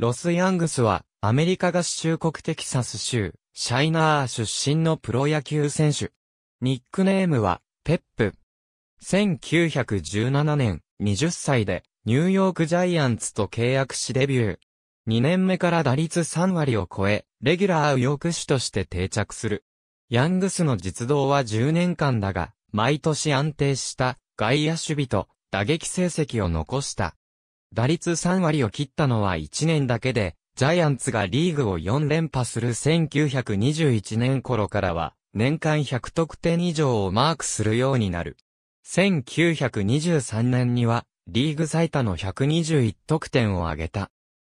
ロス・ヤングスは、アメリカ合衆国テキサス州、シャイナー出身のプロ野球選手。ニックネームは、ペップ。1917年、20歳で、ニューヨークジャイアンツと契約しデビュー。2年目から打率3割を超え、レギュラー右翼手として定着する。ヤングスの実動は10年間だが、毎年安定した外野守備と打撃成績を残した。打率3割を切ったのは1年だけで、ジャイアンツがリーグを4連覇する1921年頃からは、年間100得点以上をマークするようになる。1923年には、リーグ最多の121得点を挙げた。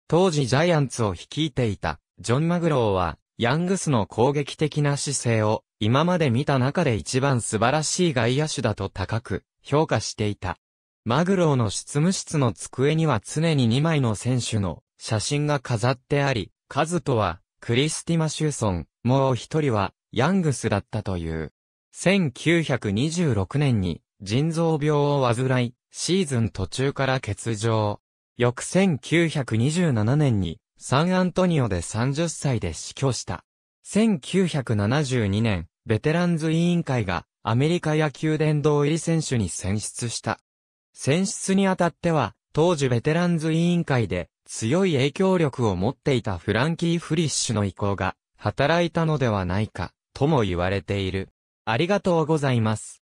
当時ジャイアンツを率いていた、ジョン・マグローは、ヤングスの攻撃的な姿勢を、今まで見た中で一番素晴らしい外野手だと高く評価していた。マグローの執務室の机には常に2枚の選手の写真が飾ってあり、カズとはクリスティ・マシューソン、もう一人はヤングスだったという。1926年に腎臓病を患い、シーズン途中から欠場。翌1927年にサンアントニオで30歳で死去した。1972年、ベテランズ委員会がアメリカ野球殿堂入り選手に選出した。選出にあたっては、当時ベテランズ委員会で強い影響力を持っていたフランキー・フリッシュの意向が働いたのではないか、とも言われている。ありがとうございます。